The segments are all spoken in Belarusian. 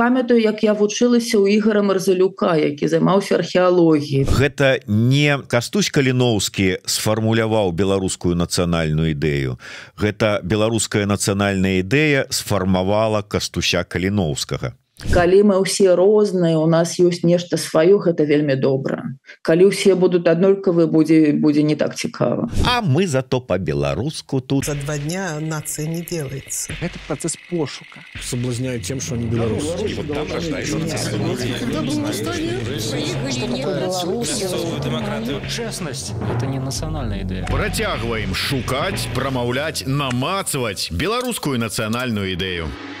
памятаю як я вучылася у ігора марзалюка які займаўся археалогіі гэта не кастусь каліноўскі сфармуляваў беларускую нацыянальную ідэю гэта беларуская нацыянальная ідэя сфармавала кастуся каліноўскага калі мы ўсе розныя у нас ёсць нешта сваё гэта вельмі добра калі ўсе будут аднолькавы будзе будзе не так цікава а мы зато по-беларуску тут за два дня нацыя не делается это працэс пошука сублазняю тем что не беларус честность это не нацыянальная ідэя працягваем шукаць прамаўляць намацаваць беларускую нацыянальную ідэю у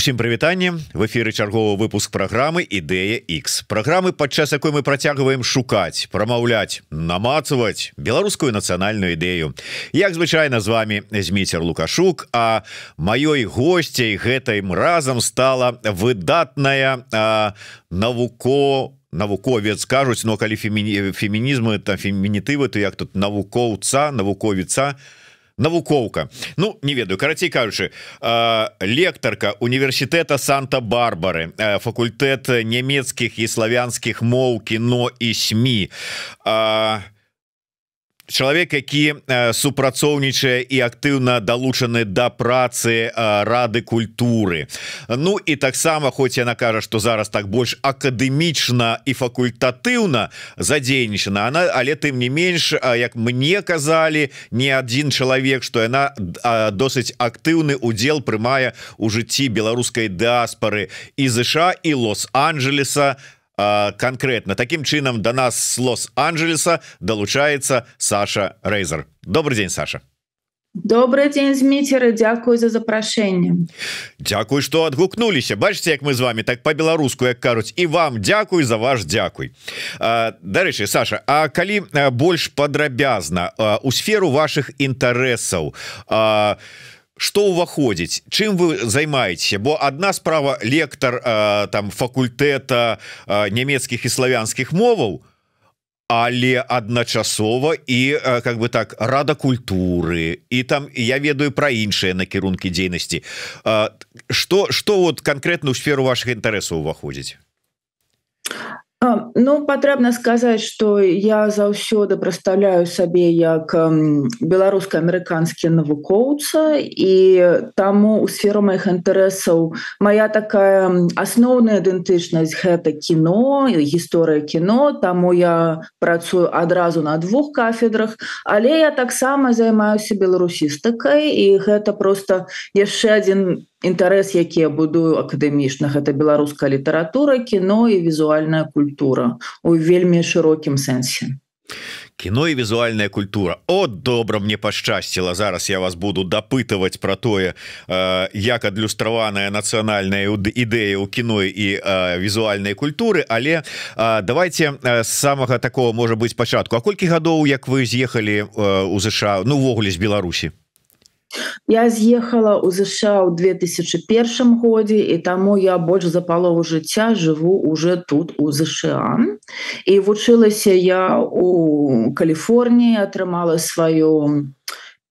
сім прывітанне в эфиры чарговы выпуск программы ідэя X программы падчас якой мы працягваем шукаць прамаўляць намацаваць беларускую нацыянальную ідэю як звычайно з вами зміцер лукашук а маёй гостцей гэтым разам стала выдатная навуко навуковец кажуць но ну, калі фемі фемінізмы это фемінітывы то як тут навукоўца навуковіца то навукоўка Ну не ведаю карацей кажучы лектарка універсітэта санта-барбары факультэт нямецкіх і славянскіх моўкі но і сМ а у чалавек які супрацоўнічае і актыўна далучаны да працы рады культуры Ну і таксама хоць яна кажа што зараз так больш акадэмічна і факультатыўна задзейнічана она але тым не менш як мне казалі не адзін чалавек што яна досыць актыўны удзел прымае у жыцці беларускай дыаспары і ЗША і лос-анджелеса на конкретно таким чином до нас с лос-анджелеса долучается Саша рейзер добрый день Саша добрый день змейтеры дякую за запрошение дякую что отгукнулись бачите как мы с вами так по-беларуску як кажуть и вам дякую за ваш дякуй дальше Саша А коли больше подрабязно у сферу ваших интересов то что уваходзіць чым вы займаетесь бо одна справа лектор э, там факультэта э, нямецкіх і славянскіх моваў але адначасова і э, как бы так рада культуры і там я ведаю про іншыя накірункі дзейнасці что э, что вот конкретную сферу ваших інтарэсаў уваходзіць а Ну патрэбна сказаць, што я заўсёды прадстаўляю сабе як беларуска-амерыканскі навукоўца і таму у сферу моихх інтарэсаў моя такая асноўная ідэнтычнасць гэта кіно, гісторыя кіно, таму я працую адразу на двух кафедрах, Але я таксама займаюся беларусістыкай і гэта просто яшчэ адзін Інтарэс, які я будую акадэмічна, гэта беларуская літаратура, кіно і візуальная культура у вельмі шырокім сэнсе кіно і візуальная культура от добра мне пашчасціла зараз я вас буду дапытаваць про тое э, як адлюстраваная нацыянальная ідэя ў кіно і э, візуальнай культуры але э, давайте з самага такого можа быць пачатку А колькі гадоў як вы з'ехалі у ЗША нувогуле ну, з Беларусі Я з'ехала ў ЗША ў 2001 годзе і таму я больш за палову жыцця жыву уже тут у ЗША. І вучылася я у Каліфорніі, атрымала сваю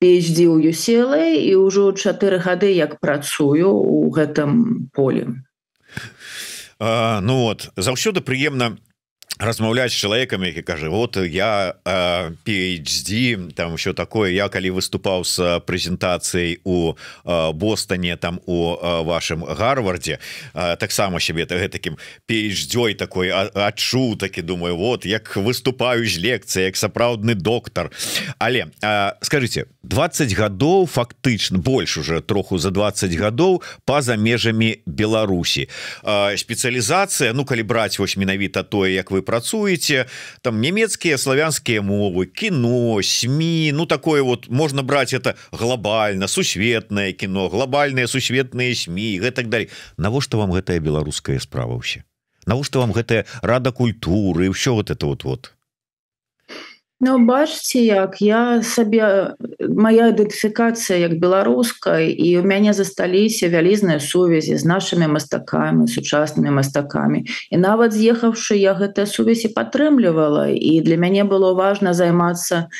пездзі ў Юселы і ўжо чатыры гады як працую у гэтым полі. А, ну вот заўсёды прыемна размаўляць чалавекам які кажа вот я э, PhD там еще такое я калі выступаў с э, прэзентацыяй у э, Бостоне там у вашым гарварде таксама себе это гэтакім пейдзёй такой адчу такі думаю вот як выступаю з лекцыі як сапраўдны доктар але скажите 20 гадоў фактычна больш уже троху за 20 гадоў па-за межамі Беларусі спецыялізацыя ну калі браць вось менавіта тое як вы працуеце там нямецкія славянскія мовы кіно сМ Ну такое вот можна браць это глобальна сусветнае кіно глобальныя сусветныя сМ гэтак далей навошта вам гэтая беларуская справа ўсе навошта вам гэтая рада культуры ўсё вот это вот вот Ну, бачце як я сабе моя ідэнтыфікацыя як беларускай і у мяне засталіся вялізныя сувязі з нашымі мастакамі сучаснымі мастакамі і нават з'ехаўшы я гэтыя сувязі падтрымлівала і для мяне было важна займацца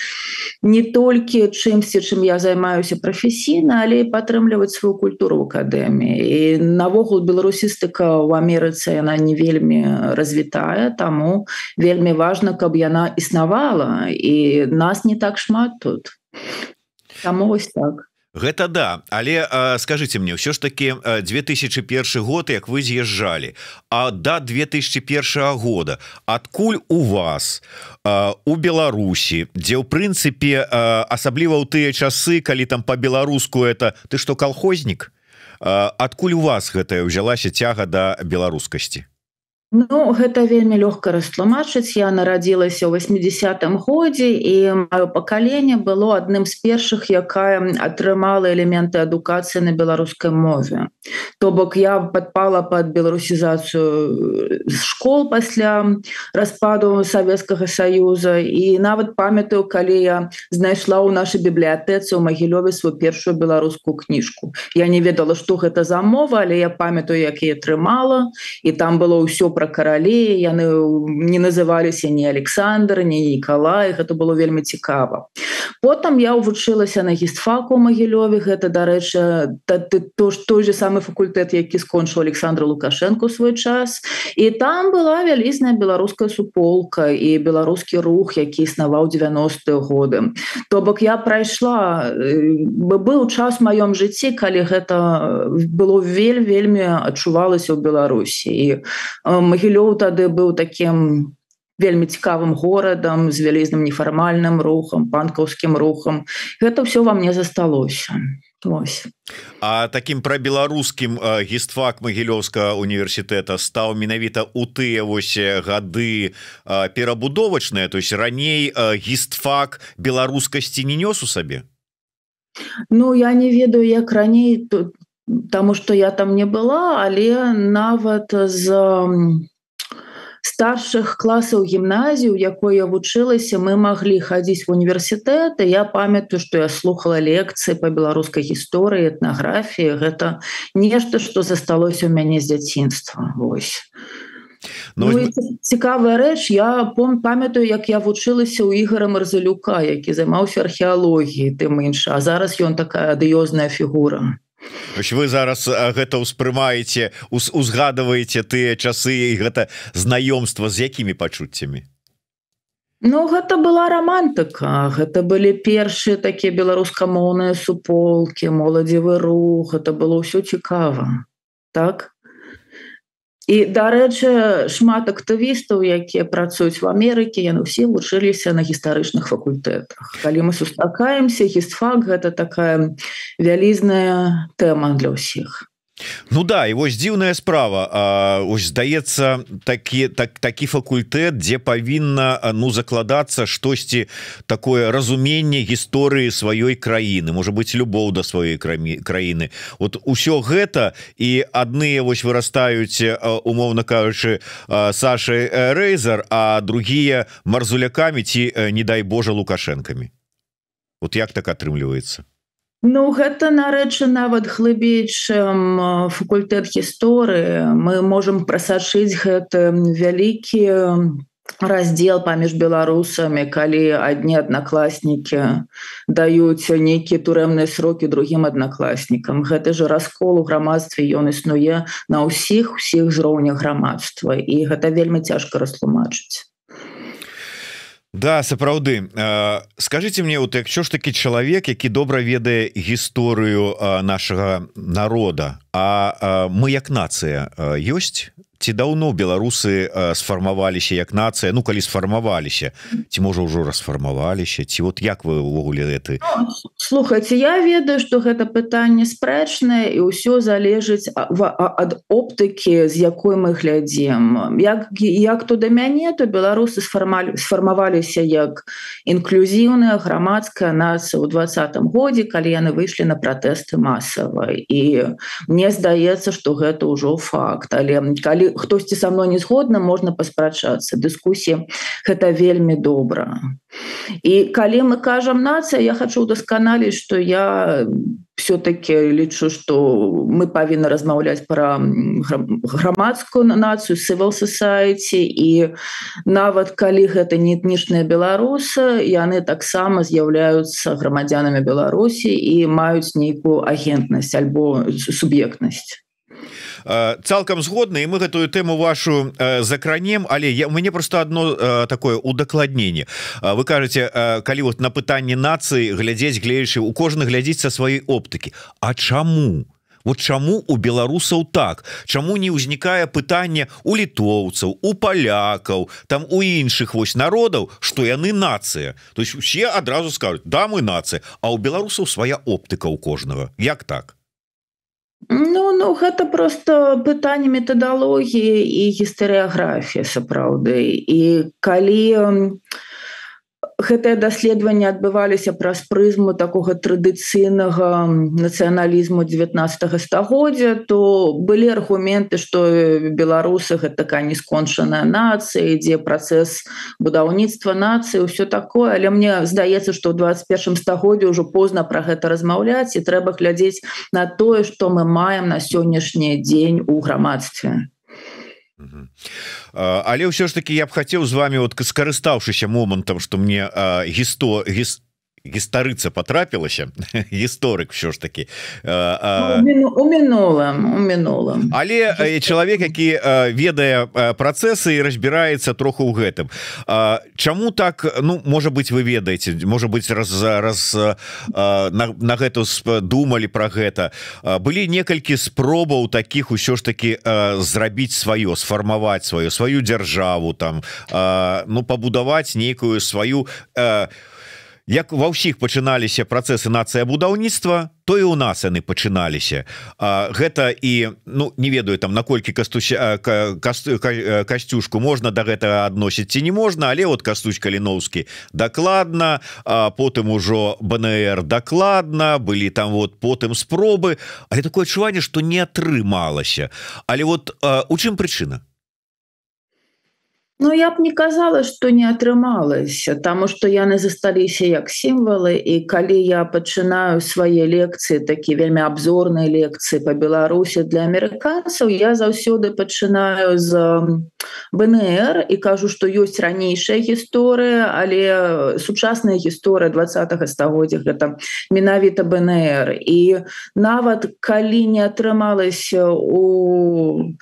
не толькі чымсьці чым я займаюся прафесійна але і падтрымліваць сваю культуру акадэміі і навогул беларусістыка ў Аерыцы яна не вельмі развітая таму вельмі важна каб яна існавала і нас не так шмат тут Таму ось так. Гэта да але скажите мне ўсё ж таки 2001 год як вы з'язджалі А до да 2001 года адкуль у вас у Беларусі дзе ў прынцыпе асабліва ў тыя часы калі там по-беларуску это ты что колхознік адкуль у вас гэтая ўзялася тяга до да беларускасці Ну, гэта вельмі лёгка растлумачыць я нарадзілася ў 80сятым годзе і маё пакаленне было адным з першых якая атрымала элементы адукацыі на беларускай мове то бок я падпала под беларусізацыю э, школ пасля распаду савецкага саюза і нават памятаю калі я знайшла ў нашай бібліятэцы ў магілёве сваю першую беларускую кніжку я не ведала што гэта за мова але я памятаю як я атрымала і там было ўсё пра каралі яны не называліся ні александр не ніколай гэта было вельмі цікава потым я увучылася на гістфаку магілёве гэта дарэча та, та, то ж той же самы факультэт які скончыў александра лукашенко свой час і там была вялізная беларуская суполка і беларускі рух які існаваў 90-е годы то бок я прайшла бы э, быў час маём жыцці калі гэта э, было вельмі вельмі адчувалася ў беларусі і э, магілёў тады быў такім вельмі цікавым горадам з вялізным нефармальным рухам панкаўскім рухам гэта ўсё вам не засталося Ось. А такім пра беларускім гістфак магілёўска універсітэта стаў менавіта у тыя вось гады перабудовачныя то есть раней гістфак беларускасці не нёс у сабе Ну я не ведаю як раней тут Таму што я там не была, але нават з старшых класаў гімназію, якой я вучылася, мы маглі хадзіць у універсітэты. Я памятаю, што я слухала лекцыі па беларускай гісторыі, этнаграфіі, гэта нешта, што засталося ў мяне з дзяцінства. Вось. Ну, ну, цікавая рэч я пом памятаю як я вучылася ў ігорам рзалюка які займаўся археалогіі тым інша а зараз ён такая адыёзная фігура вы зараз гэта ўспрымаеце узгадваеце тыя часы і гэта знаёмства з якімі пачуццямі Ну гэта была романтыка гэта былі першыя такія беларускамоўныя суполкі моладзевы рух это было ўсё цікава так і дарэчы шмат актывістаў якія працуюць в Амерыкі яны ўсе вучыліся на гістарычных факультэтах калі мы сустракаемся гістфак гэта такая вялізная тэма для ўсіх то Ну да і вось дзіўная справа ось здаецца такі так такі факультэт дзе павінна ну закладацца штосьці такое разуменне гісторыі сваёй краіны можа быть любоў да сваёй краме краіны вот усё гэта і адныя вось вырастаюць умоўна кажучы Сашы э, рэйзар а другія марзулякамі ці э, не дай Божа лукашэнкамі вот як так атрымліваецца Ну гэта нарэчы нават хлыбей чым э, факультэт гісторыі мы можемм прасачыць гэты вялікі раздзел паміж беларусамі калі адні аднакласнікі даюць нейкія турэмныя срокі другім аднакласнікам гэты же раскол у грамадстве ён існуе на ўсіх усіх узроўнях грамадства і гэта вельмі цяжка растлумачыць Да сапраўды э, скажите мне вот якщо ж такі чалавек які добра ведае гісторыю э, нашага народа А э, мы як нацыя ёсць ці даўно беларусы э, сфармаваліся як нацыя ну калі сфармаваліся ці можа ўжо расфармаваліся ці вот як вы ўвогуле гэты ну, слухайте я ведаю что гэта пытанне спрэчнае і ўсё залежыць ад оптыкі з якой мы глядзем як як то да мяне то беларусы сфармалі сфармаваліся як інклюзіўная грамадская нацыя ў двадцатым годзе калі яны выйшлі на пратэсты масава і мне здаецца что гэта ўжо факт але калі калі хтосьці са мной не згодна можна паспрачацца дыскусія гэта вельмі добра і калі мы кажам нацыя я хочу удасканалі что я все-таки лічу что мы павінны размаўляць про грамадскую нацыю civil society і нават калі гэта не этнічныя беларусы яны таксама з'яўляюцца грамадзянамі беларусі і маюць нейкую агентнасць альбо суб'ектнасць Э, цалкам згодны і мы гэтую тэму вашу э, закранем але я у мяне просто одно э, такое удакладненне вы кажаце калі вот на пытанні нацыі глядзець глеючы у кожны глядзіць са сваёй оптыкі А чаму? Вот чаму у беларусаў так Чаму не ўзнікае пытанне у літоўцаў у палякаў там у іншых вось народаў што яны нацыя то есть усе адразу скажуць да мы нацыя а у беларусаў свая оптыка у кожнага як так Ну, ну гэта просто пытанне метадалогіі і гістарыяграфія сапраўды і калі у гэтыя даследаванні адбываліся праз прызму такога традыцыйнага нацыяналізму 19 стагоддзя то былі аргументы што беларусы гэта такая несконшаная нацыя ідзе працэс будаўніцтва нацыі ўсё такое але мне здаецца што ў 21 стагодзе ўжо позна пра гэта размаўляць і трэба глядзець на тое што мы маем на сённяшні дзень у грамадстве то Але ўсё ж таки я б хацеў з вами вот скарыстаўшыся момантам что мне гісто гіст гістарыца потрапілася гісторык що ж таки э, ну, у мінулым у мінулым але э, чалавек які э, ведае працэсы і разбіраецца троху ў гэтым Чаму так ну можа быть вы ведаеце можа быть раз раз на, на гэту думалі про гэта былі некалькі спробаў таких усё ж таки зрабіць сваё сфармаваць сваю сваю дзяржаву там ну пабудаваць нейкую сваю у як ва ўсіх пачыналіся працэсы нацыя будаўніцтва то і у нас яны пачыналіся гэта і ну не ведаю там наколькі кастуся касту, касцюшку можна до да гэтага адносіць ці не можна але вот кастуч каліноўскі дакладна потым ужо БнР дакладна былі там вот потым спробы але такое адчуванне что не атрымалася але вот у чым прычына Ну я б не казала, што не атрымалася, таму што яны засталіся як сімвалы і калі я пачынаю свае лекцыі такі вельмі абзорныя лекцыі па Беларусі для амерыканцаў, я заўсёды пачынаю з БНР і кажу, што ёсць ранейшая гісторыя, але э, сучасная гісторыя двах стагоддзя гэта менавіта БНР. І нават калі не атрымалася э, у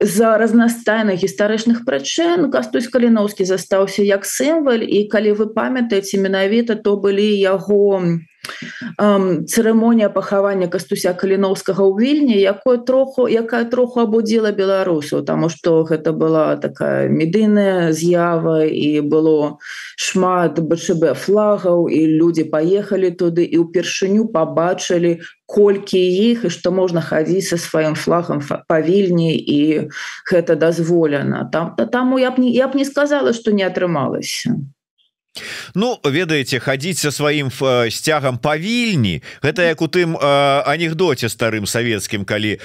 за разнастайных гістарычных прычын кастусь каліноскі застаўся як сімваль і калі вы памятаеце менавіта то былі яго цырымонія пахавання кастуся каліновскага ў вільні якое троху якая троху абудзіла беларусу таму што гэта была такая медыйная з'ява і было шмат бчб флагаў і людзі паехалі туды і ўпершыню пабачылі колькі іх і што можна хадзіць са сваім флагам павільні і гэта дазволена там таму я б не я б не сказала што не атрымалася. Ну ведаеце хадзіць со сваім э, сцягам павільні гэта як у тым э, анекдоце старым савецкім калі э,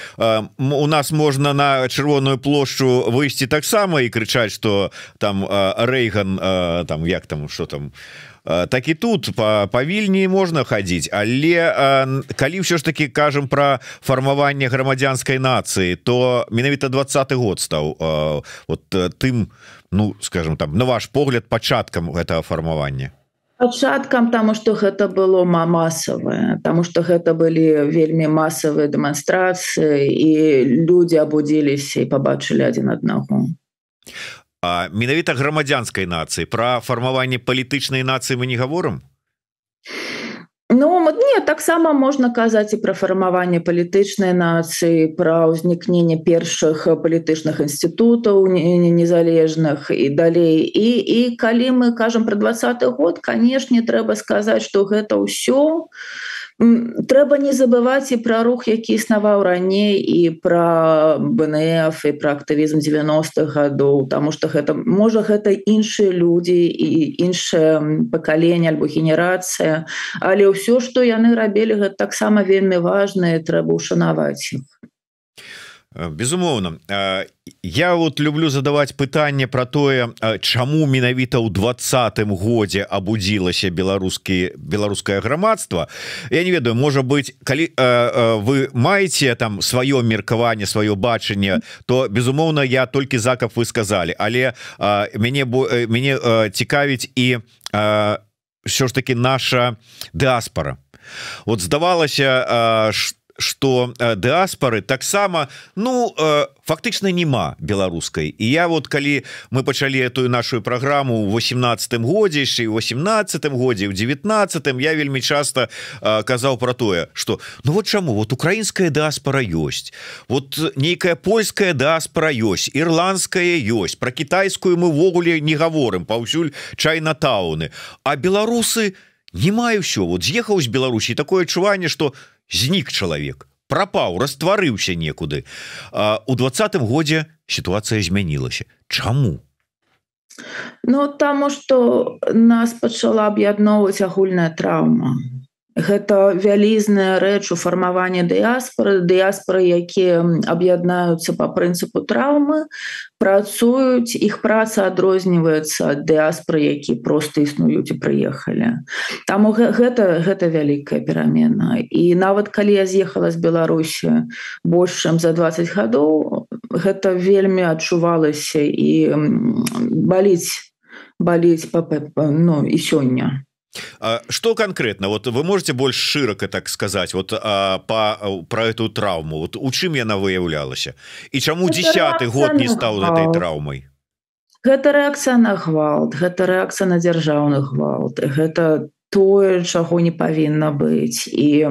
у нас можна на чырвоную плошчу выйсці таксама і крычаць что там рэйган там як там что там так і тут па павільні можна хадзіць але калі ўсё ж таки кажам про фармаванне грамадзянскай нацыі то менавіта двадцаты год стаў вот тым у ну скажем там на ваш погляд пачаткам гэтага фармавання пачаткам таму што гэта было мамасавае таму што гэта былі вельмі масавыя дэманстрацыі і людзі абудзіліся і пабачылі адзін аднаго А менавіта грамадзянскай нацыі пра фармаванне палітычнай нацыі мы не гаворым не Ну не таксама можна казаць і пра фармаванне палітычнай нацыі, пра ўзнікненне першых э, палітычных інстытутаў незалежных і далей. І, і калі мы кажам пра двадцаты год, канешне, трэба сказаць, што гэта ўсё, трэба не забываць і пра рух які існаваў раней і пра бнф і пра актывізм 90-х гадоў Таму што гэта можа гэта іншыя людзі і іншае пакаленне альбо генерацыя але ўсё што яны рабілі гэта таксама вельмі важна трэба ушанаваць іх Э, безумоўно э, я вот люблю задавать пытанне про тое э, чаму менавіта ў двадцатым годзе абудзілася беларускі беларускае грамадство я не ведаю можа быть калі вы маете там свое меркаванне свое бачанне то безумоўно я только закап вы сказали але мяне бо мяне цікавіць і все ж таки наша дыаспора вот здавалася что что э, дыаспоры таксама ну э, фактычна няма беларускай і я вот калі мы пачалі этую нашу праграму у восемнадцатым годзе яшчэ восемнадцатым годзе у девятнадцатым я вельмі часта э, казаў про тое что ну вот чаму вот украинская дыаспора ёсць вот нейкая польская дыаспора ёсць ирландская ёсць про китайскую мывогуле не гаворым паўсюль чайнатауны а беларусы не маю все вот з'ехаў з Беларусій такое адчуванне что у знік чалавек пропаў растварыўся некуды у двадцатым годзе сітуацыя змянілася Чаму Ну таму что нас пачала аб'ядноўваць агульная траўма Гэта вялізная рэч у фармаванні дыяспоры, дыяспоры, якія аб'яднаюцца па прынцыпу траўмы, працуюць, іх праца адрозніваецца ад дыяспоры, які проста існуюць і прыехалі. Таму гэта, гэта вялікая перамена. І нават калі я з'ехала з Беларусі больш чым за 20 гадоў, гэта вельмі адчувалася і баліць баліць па, па, па, ну, і сёння что конкретно вот вы можете больше широко так сказать вот а, по про эту травму вот у чым яна выявлялася и чаму десятый год не стал гвалт. этой травмой гэта реакция на гвалт гэта реакция на дзяржаўных гвалт гэта тое чаго не павінна быць і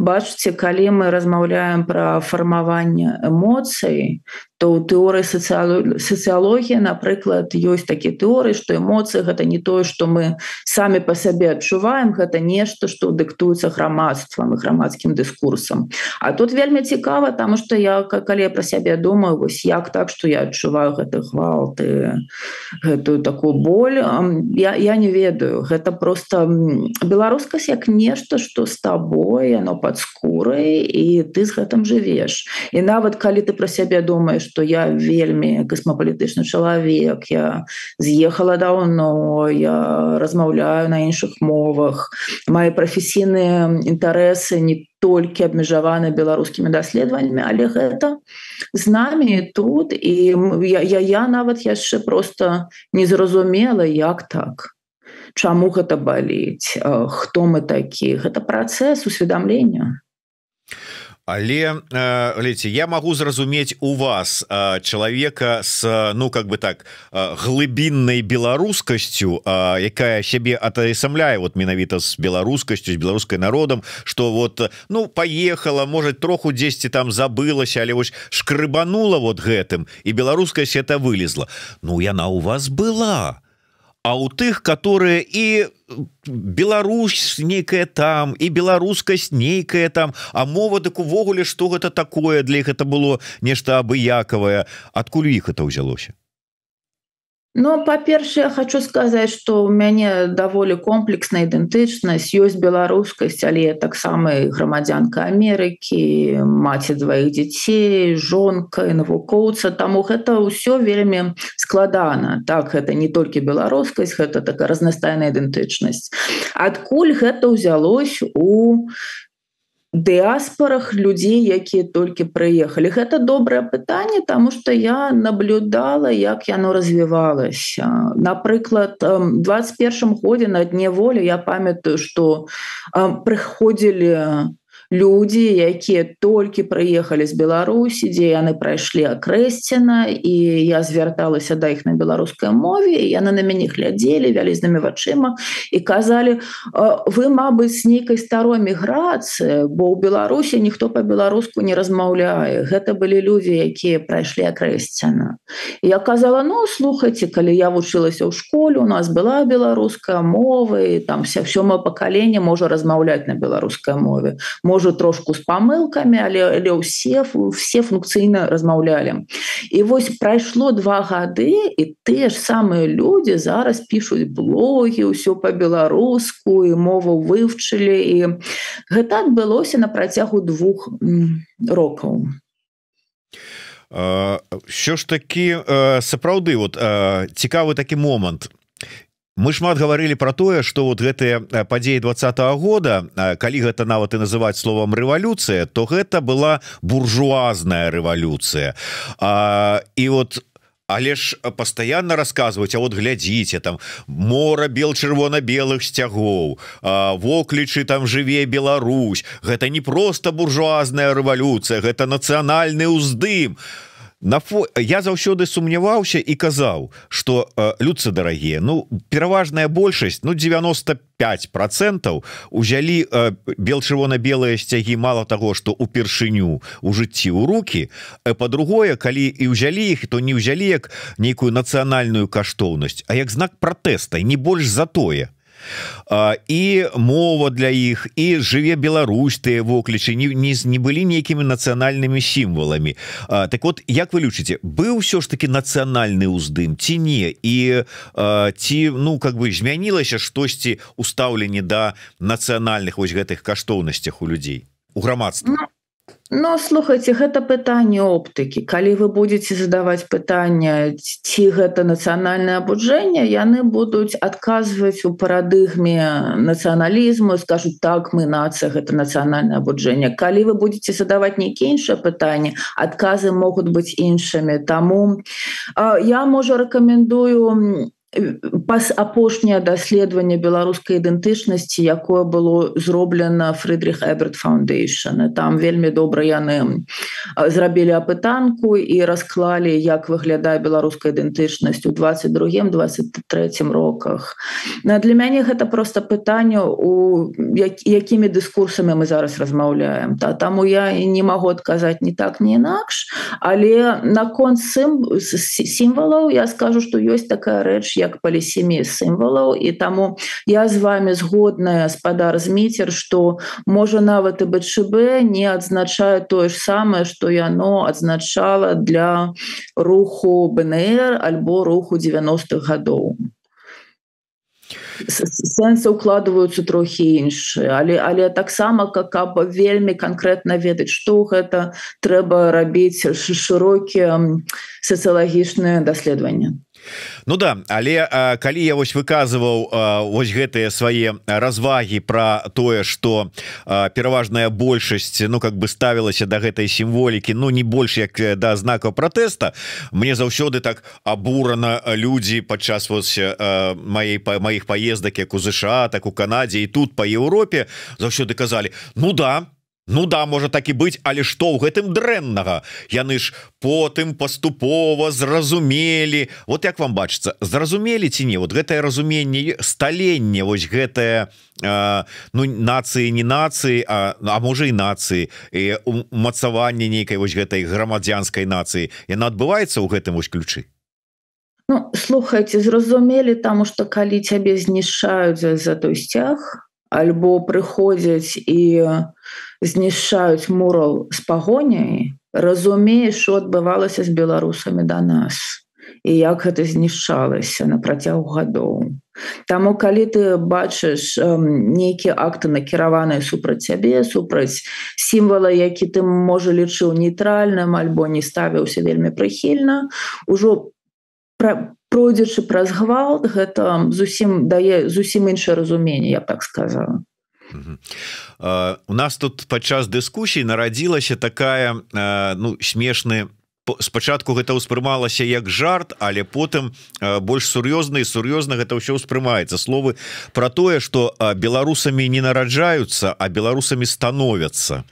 бачыце калі мы размаўляем пра фармаванне эмоцый то ў тэорыі сацыялогі сацыялогія напрыклад ёсць такі тэорыі што эмоцыі гэта не тое што мы самі па сабе адчуваем гэта нешта што дыктуецца грамадствам і грамадскім дыскурсам А тут вельмі цікава таму што я калі пра сябе думаю вось як так што я адчуваю гэты гвалты гэтую такую боль я, я не ведаю гэта просто беларускасць як нешта што з табой яно пад скурай і ты з гэтым жывеш і нават калі ты пра сябе думаеш што я вельмі касмапалітычны чалавек я з'ехала даўно я размаўляю на іншых мовах мае прафесійныя інтарэсы не толькі абмежаваны беларускімі даследаваннямі але гэта з намі тут і я, я, я нават яшчэ просто не зразумела як так Чаму гэта баліць э, хто мы такі гэта працэс усведамлення але э, глядзі, я магу зразумець у вас э, чалавека с ну как бы так э, глыбіннай беларускасцю якая сябе атаясамляе вот менавіта с беларускасцю з беларускай народам что вот ну поехала может троху 10 там забылася але вось шкрыбанула вот гэтым і беларускасть это вылезла Ну яна у вас была а А у тых которые і Беларусь нейкая там і беларускасць нейкая там а мова дык увогуле что гэта такое для іх это было нешта абыякавае адкуль іх это ўзялося Ну па-першае хочу сказаць, што ў мяне даволі комплексная ідэнтычнасць ёсць беларускасць, але таксама грамадзянка Амерыкі, маці дваіх дзяцей, жонка і навукоўца таму гэта ўсё вельмі складана. так гэта так, не толькі беларускасць, гэта такая разнастайная ідэнтычнасць. Адкуль гэта ўзялось у дыаспорах людзей якія толькі прыехалі гэта добрае пытанне тому что я наблюдала як яно развівалася напрыклад 21 годзе на дне волі я памятаю что прыходзілі у люди якія толькі прыехалі з беларусі дзе яны прайшлі акрэсціна і я звярталася да іх на беларускай мове яны на мяне глядзелі вялізнымі вачыма і казалі «Э, вы мабыць з нейкай старой міграцыі бо ў беларусі ніхто по-беларуску не размаўляе гэта былі людзі якія прайшлі акрэсціна я казала ну слухайте калі я вучылася ў школе у нас была беларуская мова і там вся сёма пакаленне можа размаўляць на беларускай мове можно тоже трошку с помылками але, але все все функцыйна размаўлялі і вось прайшло два гады і тыя ж самыя люди зараз пишутць блоги ўсё по-беларуску і мову вывчылі і гэта адбылося на працягу двух рокаў що ж такі сапраўды вот цікавы такі момант мы шмат гаварылі про тое что вот гэтыя падзеі двадцатого года калі гэта нават і называть словом рэвалюцыя то гэта была буржуазная рэвалюцыя і вот у Але ж пастаянна расказваць А вот глядзіце там мора бел чырвона-белых сцягоў воклічы там жыве Беларусь гэта не просто буржуазная рэвалюцыя гэта нацыянальны ўздым а на фо... я заўсёды сумняваўся і казаў что э, людцы дарагія ну пераважная большасць ну 95 процентов узялі э, белчывона-белыя сцягі мало того что упершыню у жыцці ў руки по-другое калі і ўзялі іх то не ўзялі як нейкую нацыянальную каштоўнасць а як знак пратэста не больш за тое то і мова для іх і жыве Беларусь тыя воклічы не, не, не былі нейкімі нацыянальнымі сімваламі так вот як вы лючыце быў все ж таки нацыянальны ўздым ці не і а, ці ну как бы змянілася штосьці устаўленне да нацыянальных вось гэтых каштоўнасцях у людзей у грамадстве ну, Но ну, слухайте гэта пытанне оптыкі калі вы будете задавать пытанне ці гэта нацыянальнае абуджэнне яны будуць адказваць у парадыгме нацыяналізму скажуць так мы нацыя гэта нацыянальнае абуджэнне калі вы будете задавать нейкі іншае пытанне адказы могуць быць іншымі таму я можа рэкамендую у пас апошняе даследаванне беларускай ідэнтычнасці якое было зроблена фредрих эберт фундейшн там вельмі добра яны э, зрабілі апытанку і расклалі як выглядае беларуская ідэнтычнасць у 22 23 роках э, для мяне гэта просто пытанне у як, якімі дыскурсамі мы зараз размаўляем та таму я і не магу адказаць не так не інакш але наконт сым сімвалаў я скажу что ёсць такая рэч я як палісемі сімвалаў і таму я з вами згодная спадар зміцер што можа нават і бчб не адзначае тое ж самае што яно адзначала для руху бнр альбо руху 90-х гадоў сэнсы укладваюцца трохі іншыя але але таксама как каб вельмі канкрэтна ведаць што гэта трэба рабіць шырокія сацыялагічныя даследаванні Ну да але а, калі я вось выказываў вось гэтыя свае развагі про тое что пераважная большасць Ну как бы ставілася до да гэтай сімволікі Ну не больш як да знака протэста мне заўсёды так абурана людзі падчас вось моей па моихх поездок як у ЗША так у Канадзе і тут по Еўропе заўсёды казалі Ну да то Ну да можа так і быць але што ў гэтым дрэннага яны ж потым паступова зразумелі вот як вам бачыцца зразумелі ці не вот гэтае разуменне сталенне вось гэтае ну нацыі не нацыі а, а можа і нацыі і умацаванне нейкай вось гэтай грамадзянскай нацыі яна адбываецца ў гэтым вось ключы Ну, слухайте зразумелі таму что калі цябе знішаюць за, за той сцяг альбо прыходзяць і знішаюць мурал з пагоняй, разумееш, що адбывалася з беларусамі да нас і як гэта знішчалася на працягу гадоў. Таму калі ты бачыш нейкі акты накіраваныя супраць цябе, супраць сімвала, які ты можа лічыў нейтральным альбо не ставіўся вельмі прыхільна, ужо пра, пройдзячы праз гвалт гэта зусім дае зусім іншае разуменне я так сказала у нас тут падчас дыскусій нарадзілася такая ну смешны спачатку гэта ўспрымалася як жарт але потым больш сур'ёзна і сур'ёзна гэта ўсё ўспрымаецца словы про тое что беларусамі не нараджаюцца а беларусамі становятся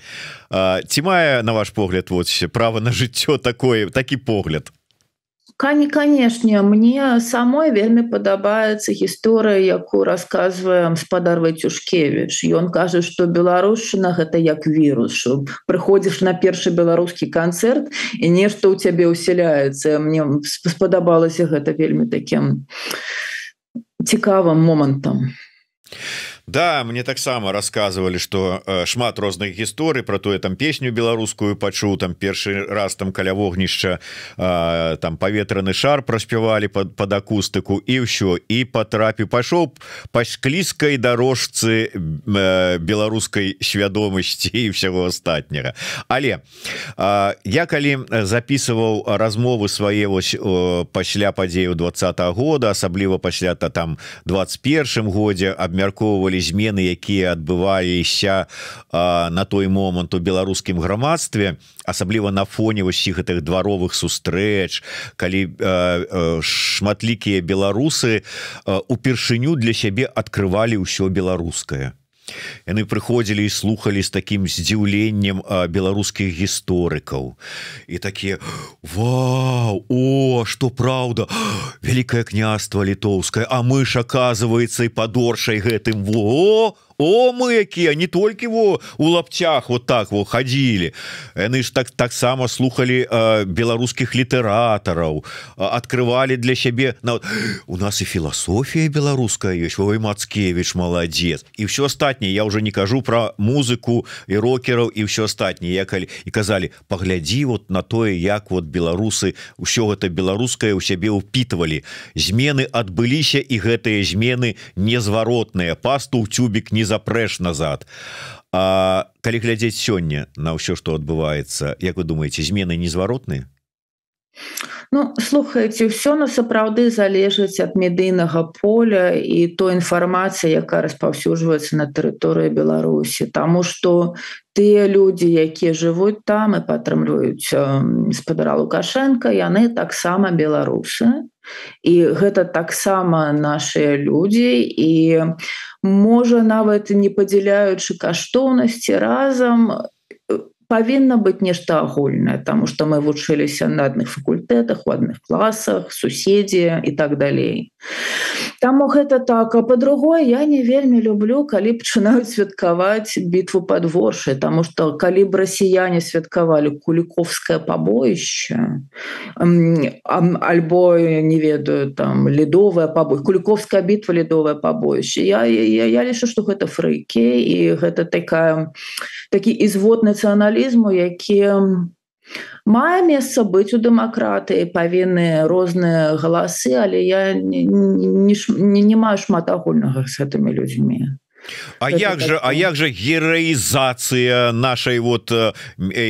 ці мае на ваш погляд вот права на жыццё такое такі погляд то Кані, канешне, мне самой вельмі падабаецца гісторыя, якую расказваем спадар Вацюшкевіч. Ён кажа, што беларушчына гэта як вірус. Прыходзіш на першы беларускі канцэрт і нешта ў цябе ўсяляецца. Мне спадабалася гэта вельмі такім цікавым момантам. Да мне таксама рассказывалі что э, шмат розных гісторый про тое э, там песню беларускую пачу там першы раз там каля вогнішча э, там паветраны шар проспявалі под под акустыку і ўсё і потрапе пайшоў па шклікай дорожцы беларускай свядомасці і всего астатняга але я калі записываў размовы свае вось пасля падзею двадца года асабліва пасля то там 21 годзе абмяркоўвалі змены якія адбываліся на той момант у беларускім грамадстве асабліва на фоне вось гэтых дваровых сустрэч калі шматлікія беларусы упершыню для сябе открывалі ўсё беларускае яны прыходзілі і слухали з таким здзіўленнем беларускіх гісторыкаў і такія о что праўда великое княство літоўская а мы ж оказывается і подоршай гэтым во о мы якія не толькі во у лапцях вот так во хадзілі яны ж так таксама слухали беларускіх літаратараў открывалі для сябе на у нас і філасофія беларуская ёсць вы мацкевич молодец і все астатняе я уже не кажу про музыку і рокераў і все астатніе якалі і казалі паглядзі вот на тое як вот беларусы ўсё гэта беларускае у сябе ўпитывалі змены адбыліся і гэтыя змены незваротныя пасту ў тюбік не за запрэш назад А калі глядзець сёння на ўсё што адбываецца Як вы думаеце змены незваротныя Ну слухаеце ўсё на сапраўды залежыць ад медыйнага поля і той інфармацыі якая распаўсюджваецца на тэрыторыі Беларусі Таму што тыя людзі якія жывуць там і падтрымліваюць спадара лукашенко яны таксама беларусы і гэта таксама нашыя людзі і у можа нават не падзяляючы каштоўнасці разам павінна быць нешта агульнае таму што мы вучыліся на адных факультэтах у адных класах суседзі і так далей Таму гэта так а по-другое я не вельмі люблю калі пачынаюць святкаваць бітву подворшы Таму что калі б расіяне святкавалі куліковское побоище альбо не ведаю там ледовая пабо куліковская бітва ледовая побоище я я, я лічу что гэта фрейке і гэта такая такі ізвод нацыяналіст сацыялізму, які мае месца быць у дэмакратыі, павінны розныя галасы, але я не, не, не, не маю шмат агульнага з гэтымі людзьмі. А як же а як же героізацыя нашай вот э,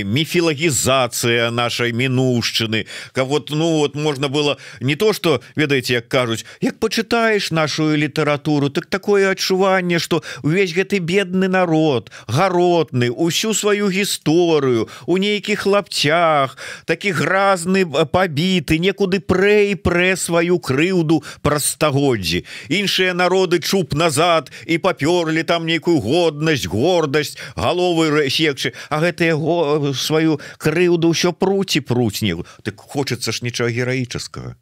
міфілагізацыя э, нашай мінушчыны Ка вот ну вот можна было не то что ведаеце як кажуць як почытаеш нашу літаратуру так такое адчуванне что увесь гэты бедны народ гаротны усю сваю гісторыю у нейкіх лапцях такі разны э, пабіты некуды прэ і прэ сваю крыўду праз стагоддзі іншыя народы чуп назад і папёры горле там нейкую годнасць гордасць галовы секчы А гэта яго э, сваю крыўду ўсё пруці прутнік так хочацца ж нічога гераічаскага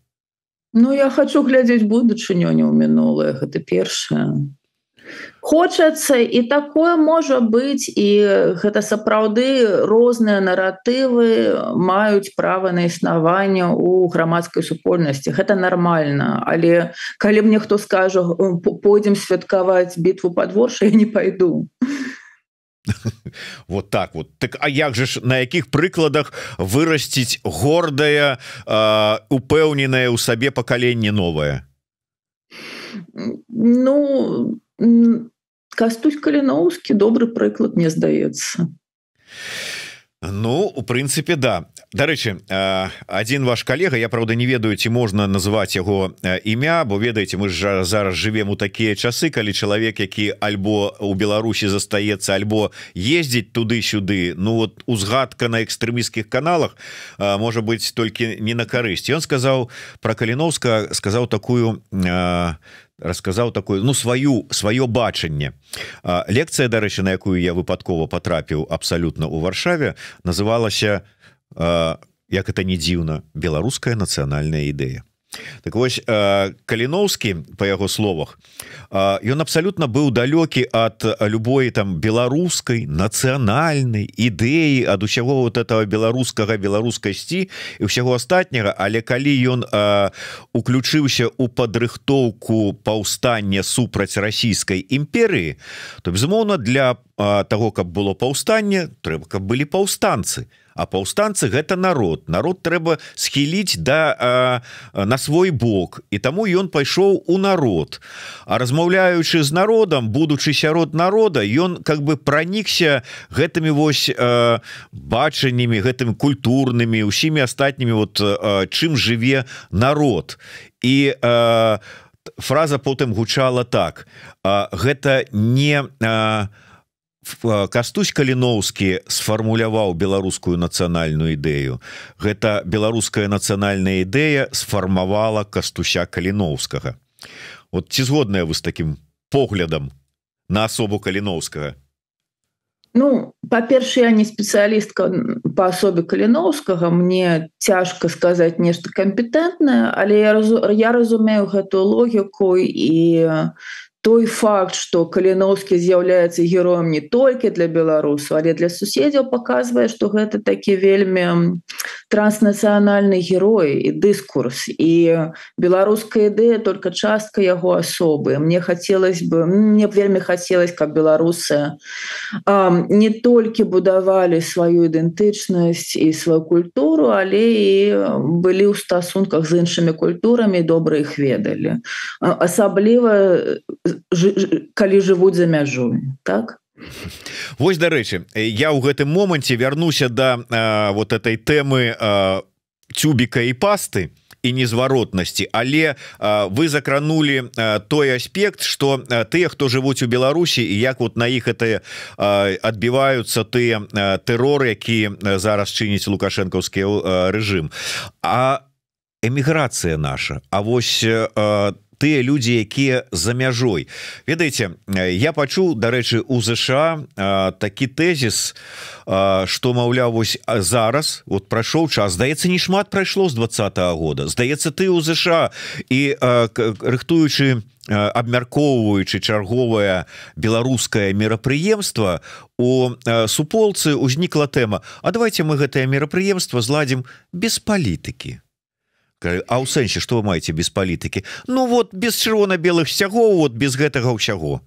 Ну я хочу глядзець будучыню не ў мінулае гэта першае хочацца і такое можа быць і гэта сапраўды розныя наратывы маюць права на існаванне у грамадской супольнасці гэта нормально але калі мне хто скажа пойдзем святкаваць бітву подворша не пойду вот так вот так А як же ж на якіх прыкладах вырасціць гордая упэўненая ў сабе пакаленне новое ну по кастусь каляноўскі добры прыклад мне здаецца Ну у прынцыпе да Дарэчы э, один ваш калега я праўда не ведаю ці можна называть яго імя э, бо ведаеце мы ж зараз живвем у такія часы калі чалавек які альбо у Беларусі застаецца альбо ездзіць туды-сюды Ну вот узгадка на экстрэміскіх каналах э, можа быть толькі не на карысць он сказаў про каляновска сказаў такую на рассказал такое ну сваю свое бачанне лекция дарэчы на якую я выпадкова потрапіў абсолютно у варшаве называлася як это не дзіўна беларуская нацыянальная ідэя Так вось э, каліноўскі по яго словах э, ён абсалютна быў далёкі ад любой там беларускай нацыянальнай ідэі ад усяго вот этого беларускага беларускасці і ўсяго астатняга але калі ён э, уключыўся у падрыхтоўку паўстання супраць расійскай імперыі то безумоўна для того каб было паўстанне трэба каб былі паўстанцы то а паўстанцы гэта народ народ трэба схіліць да а, на свой бок і таму ён пайшоў у народ а размаўляючы з народам будучы сярод народа ён как бы пранікся гэтымі вось бачаннямі гэтым культурнымі усімі астатнімі вот чым жыве народ і а, фраза потым гучала так а, гэта не у Э, кастусь каліноўскі сфармуляваў беларускую нацыянальную ідэю гэта беларуская нацыянальная ідэя сфармавала кастуся каліноўскага вот ці згодная вы з таким поглядам на асобу каліноўскага ну па-перша я не спецыялістка по асобе каліноўскага мне цяжка сказаць нешта кампетэнтнае але я разу, я разумею гэтую логіку і той факт, што Каліноўскі з'яўляецца героем не толькі для беларусу, але для суседзяў паказвае, што гэта такі вельмі транснацыянальны герой і дыскурс. І беларуская ідэя только частка яго асобы. Мне хацелось бы мне б вельмі хацелось, каб беларусы не толькі будавалі сваю ідэнтычнасць і сваю культуру, але і былі ў стасунках з іншымі культурамі, добра іх ведалі. Асабліва калі жывуць за мяжой так Вось дарэчы я ў гэтым моманце вярнуся да а, вот этой тэмы цюбіка і пасты незваротнасці але а, вы закранули той аспект что тыя хто жывуць у Беларусі і як вот на іх это адбіваюцца ты тэроры які зараз чыніць лукашэнкаўскі рэжым а эміграцыя наша А вось там тыя людзі якія за мяжой ведаеце э, я пачу дарэчы у ЗША э, такі тезіс что э, маўляў вось зараз вот прайшоў час здаецца немат прайшло з два -го года здаецца ты у ЗША і рыхтуючы абмяркоўваючы чарговае беларускае мерапрыемства у суполцы ўзнікла тэма А давайте мы гэтае мерапрыемства зладзім без палітыкі Э, а ў сэнсе что вы маеце без палітыкі Ну вот без чырвона-белых сцягоў вот без гэтага ўсяго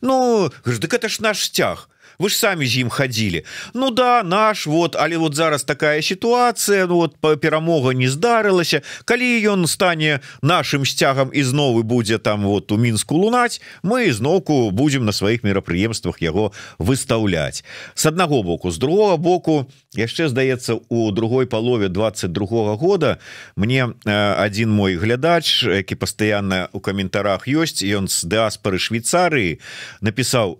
Ну гэта ж наш сцяг вы ж самі з ім хадзілі Ну да наш вот але вот зараз такая сітуацыя ну вот перамога не здарылася калі ён стане нашим сцягам ізновы будзе там вот у мінску лунаць мы зноўку будемм на сваіх мерапрыемствах яго выстаўляць с аднаго боку з другого боку яшчэ здаецца у другой палове 22 года мне э, один мой глядач які пастаянна у каментарах ёсць ён з дыаспары швейцарыі напісаў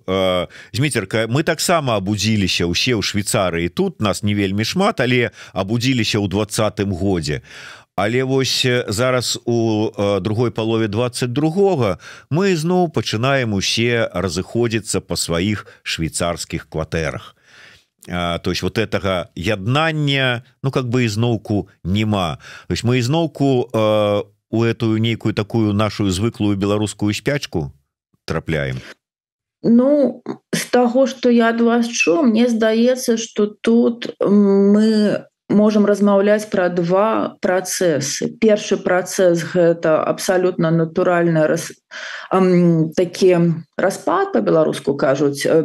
Зміцерка э, мы таксама абудзіліся ўсе ў Швейцарыі тут нас не вельмі шмат але абудзіліся ў двадцатым годзе а Але вось зараз у другой палове 22 мы ізноў пачынаем усе разыходзіцца па сваіх швейцарскіх кватэрах. То есть вот этого яднання ну как бы ізноўку нема. То есть мы ізноўку у этую нейкую такую нашу звыклую беларускую спячку трапляем. Ну з таго, што я ад вас чу, мне здаецца, што тут мы можемм размаўляць пра два працэсы. Першы працэс гэта абсалютна натуральна рас, такі распад па-беларуску кажуць э,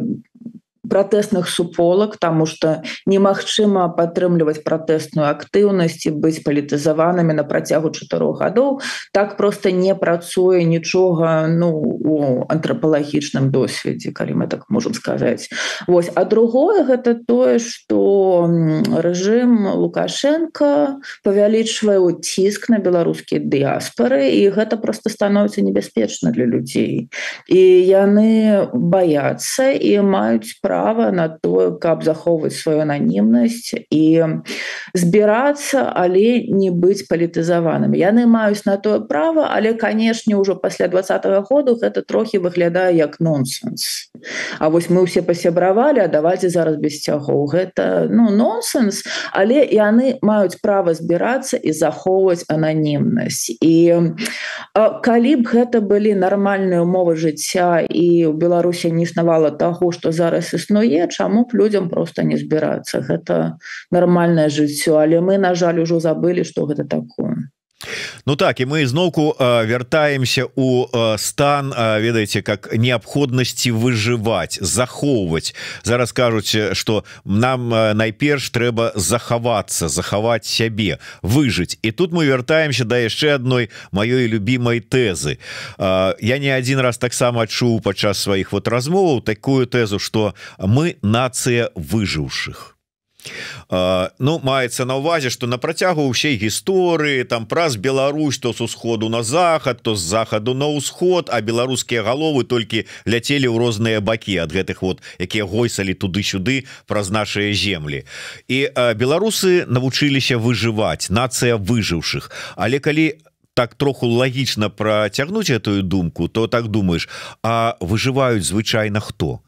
пратэсных суполак таму што немагчыма падтрымліваць пратэсную актыўнасць і быць палітызаванымі на працягу чатырох гадоў так просто не працуе нічога ну у антрапалагічным досведзе калі мы так можам сказаць Вось а другое гэта тое што рэжым лукашенко павялічвае ціск на беларускія дыяспары і гэта просто становіцца небяспечна для людзей і яны баяцца і маюць права права на тое каб захоўваць сваю ананімнасць і збірацца але не быць палітызаваным яны маюць на тое права але канешне ўжо пасля двадцатого году гэта трохі выглядае як нонсенс А вось мы ўсе пасябравалі а давайте зараз без сцягоў гэта ну нонсенс але яны маюць права збірацца і захоўваць ананімнасць і калі б гэта былі нармальныя умовы жыцця і у беларусі не існавала таго што зараз існуе чаму б людзям просто не збіраюцца гэта нармальнае жыццё але мы на жаль ужо забылі што гэта такое Ну так і мы зноўку э, вяртаемся у э, стан э, ведаеце как неабходнасці выжываць захоўваць зараз кажуць что нам найперш трэба захавацца захаваць сябе выжыць і тут мы вяртаемся да яшчэ адной маёй любимой тэзы я не адзін раз таксама чуў падчас сваіх вот размоваў такую тэзу что мы нацыя выжыўшых то Ну маецца на ўвазе што на працягу ўсёй гісторыі там праз Беларусь то з усходу на захад то з захаду на ўсход а беларускія галовы толькі ляцелі ў розныя бакі ад гэтых вот якія гойсалі туды-сюды праз нашыя землі і беларусы навучыліся выжываць нацыя выжыўшых але калі у Так, троху лагічна працягнуць этую думку то так думаешь а выжываюць звычайна хто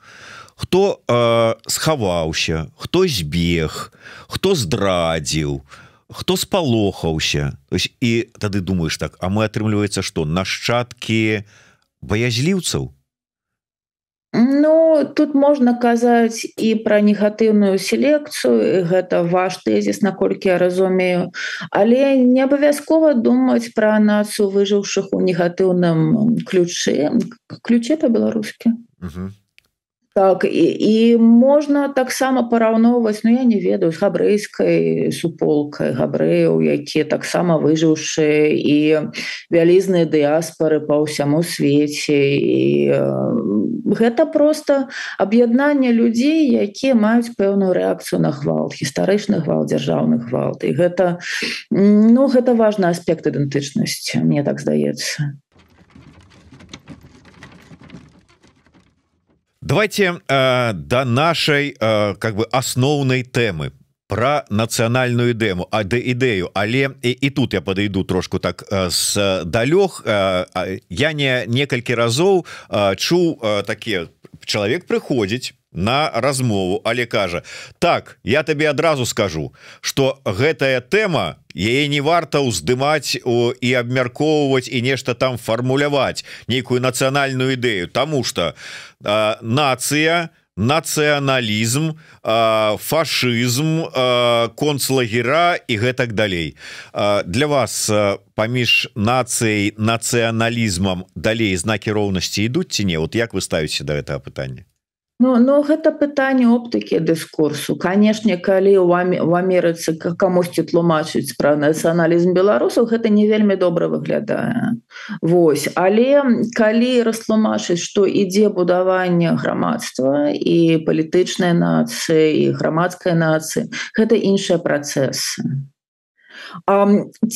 хто э, схаваўся хто збег хто здрадзіў хто спалохаўся і тады думаеш так а мы атрымліваецца што нашчадкі баязліўцаў Ну тут можна казаць і пра негатыўную селекцыю гэта ваш тэзіс наколькі я разумею але не абавязкова думаць пра нацыю выжыўшых у негатыўным ключы ключе па-беларускі так і, і можна таксама параўноўваць но ну, я не ведаю з габрэйскай суполкай габрэяў якія таксама выжыўшыя і вялізныя дыяспары па ўсяму свеце і гэта просто аб'яднанне людзей якія маюць пэўную рэакцыю на гвалт гістарычны гвалт дзяржаўных гвалт і гэта ну гэта важны аспект ідэнтычнасці мне так здаецца давайте э, до нашей э, как бы основной темы про национальную дэму А да ідэю але і, і тут я подойду трошку так э, с далёг э, я не некалькі разоў э, чу такие человек прыходзіць на размову але кажа так я табе адразу скажу что гэтая темаа е не варта ўздымаць о, і абмяркоўваць і нешта там фармуляваць нейкую нацыянальную ідэю тому что нация нацыяналізм фашизм концлагера і гэтак далей а, для вас паміж нацыяй нацыяналізмам далей знакі роўнасці ідуць ці не вот як вы ставіце до да этого пытання Ну, ну гэта пытанне оптыкі дыскурсу канешне калі у Амерыцы камусьці тлумачыць пра нацыяналізм беларусаў гэта не вельмі добра выглядае Вось але калі растлумачыць што ідзе будаванне грамадства і палітычныя нацыі і грамадская нацыі гэта іншыя працэсы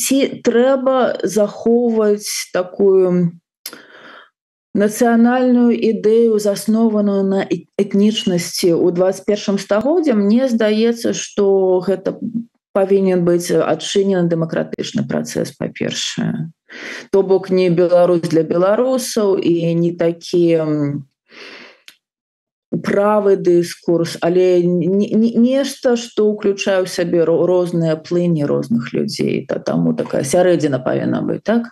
ці трэба захоўваць такую, нацыянальную ідэю заснованную на этнічнасці у 21 стагоддзе мне здаецца что гэта павінен быць адчынены дэмакратычны працэс па-першае то бок не беларусь для беларусаў і не такія правы дыскурс але нешта што ўключаю сябе розныя плыні розных людзей та таму такая сярэдзіна павінна быць так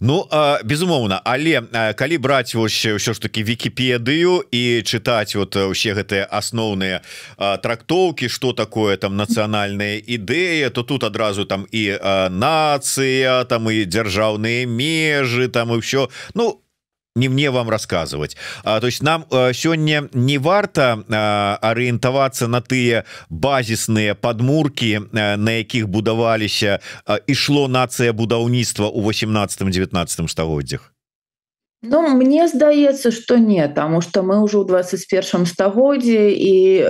Ну безумоўна але калі браць вообще э, ўсё ж таки Википедыю і чытаць вот усе э, гэтыя асноўныя трактоўки что такое там нацыянальная ідэя то тут адразу там і нацыя там і дзяржаўныя межы там і все Ну у не мне вам рассказывать а, то есть нам а, э, сёння не варта арыентавацца э, на тыя базісныя подмурки э, на якіх будаваліся ішло нацыя будаўніцтва у 18 19 стагоддзях Ну мне здаецца что не потому что мы уже у 21 стагодзе і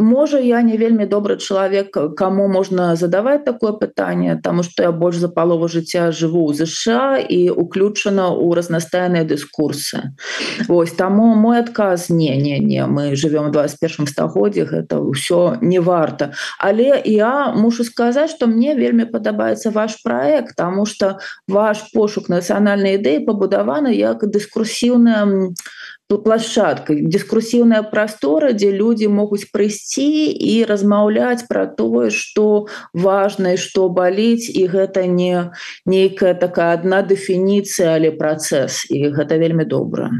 можа я не вельмі добры чалавек кому можна задаваць такое пытанне таму што я больш за палову жыцця жыву ў ЗША і уключана ў разнастайныя дыскурсы Вось таму мой адказ не не не мы живвём 21 стагодзе гэта ўсё не варта але я мушу сказаць што мне вельмі падабаецца ваш проект потому что ваш пошук нацыянальнай ідэі пабудавана як дыскурсіўная у площадка дискурсивная простора где люди могут прийти и размаўлять про то что важно и что болить и это не некая такая одна дефиниция или процесс и это вельмі добра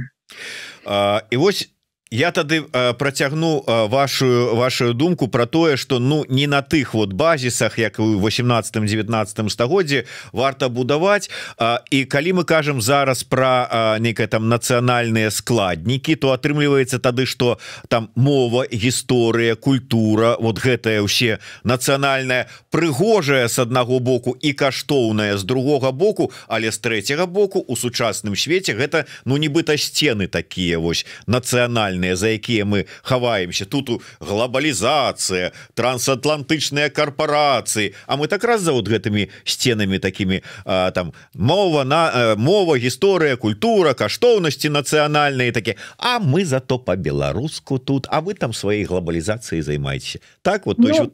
и вось Я тады э, процягну э, вашу вашу думку про тое что ну не на тых вот базисах як у 18-19 стагодзе варта будаваць э, і калі мы кажам зараз про э, некое там нацыянальные складники то атрымліваецца тады что там мова гісторыя культура вот гэтае усе нацыянальная прыгожая с аднаго боку і каштоўная з другога боку але з трэцяга боку у сучасным свеце гэта ну нібыта сцены такія вось нацыянальные нацыянальныя за якія мы хаваемся тут у глобалізацыя трансатлантычныя карпорацыі А мы так раз за вот гэтымі сценамі такими а, там мова на э, мова гісторыя культура каштоўнасці нацыянальные такі А мы зато по-беларуску тут а вы там сваёй глобалізацыі займайтесь так вот, ну, то, вот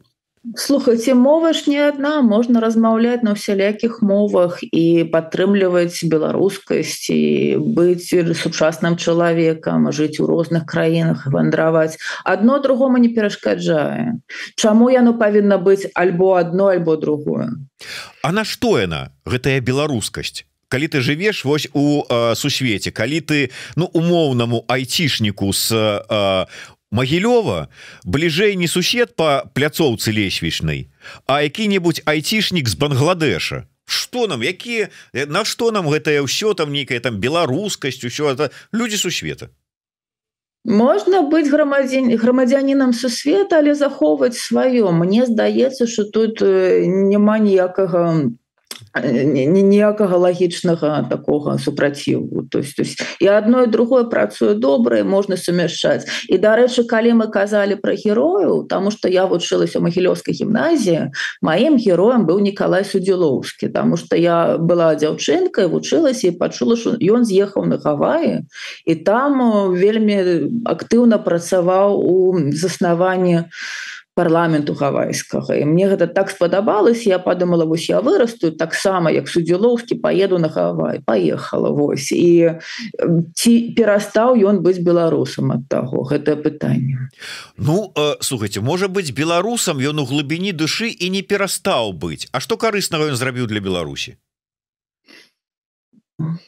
Слухайце мова ж не адна можна размаўляць на ўсялякіх мовах і падтрымліваць беларускасці быць сучасным чалавекам жыць у розных краінах вандраваць адно другому не перашкаджае Чаму яно павінна быць альбо одно альбо другое А на што яна гэтая беларускасць? Калі ты жывеш вось у э, сусвеце калі ты ну умоўнаму айцішніку с э, Магілёва бліжэй не сусед по пляцоўцы лесвічнай, а які-небудзь айцішнік з Бангладеша. Што нам якія нашто нам гэтае ўсё там нейкая там беларускасць, усё это людзі сусвета. Можна быць грамадзін грамадзянінам сусвета, але захоўваць сваё. Мне здаецца, што тут э, няма ніякага ніякага лагічнага такога супраціву то есть, то есть і одно і другое працую добрае можна сумяшчаць і дарэчы калі мы казалі про герою тому что я вучылася магілёўскай гімназіі маім героем быў Николай суддзілоўскі потому что я была дзяўчынкай вучылася і пачула що ён з'ехаў на гаваі і там вельмі актыўна працаваў у заснаванні у парламенту гавайскага і мне гэта так спадабалось я подумала вось я вырасту таксама як судзілоўскі поеду на гавай поехала вось і ці перастаў ён быць беларусам от таго гэтае пытанне ну э, слухайте можа быть беларусам ён у глыбіні душы і не перастаў быць а что карысна ён зрабіў для беларусі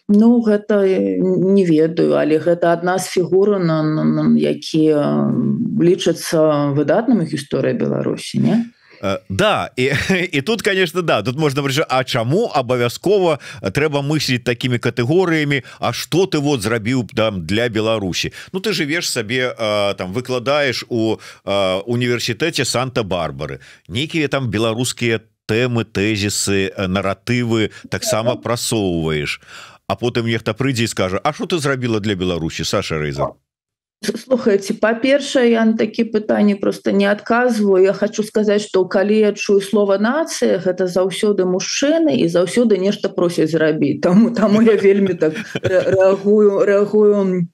Ну гэта не ведаю, але гэта адна з фігур на, на, на якія лічацца выдатнымі гісторыя Беларусі не. Uh, да і і тут конечно да тут можна бліжа А чаму абавязкова трэба мысліць такими катэгорыямі А что ты вот зрабіў там для Беларусі Ну ты живеш сабе а, там выкладаешь у універсітэце санта-барбары нейкіе там беларускія там тэмы тезісы э, наратывы таксама прасоўваеш а потым нехта прыйдзе скажа А что ты зрабіла для Беларусі Саша рэйзар а слухаете по-першее я на такие пытания просто не отказываю я хочу сказать что коли я чую слово нациях это заўсёды мужчыны и заўсёды нечто просить зарабить тому тому я вельмі так реагую реагую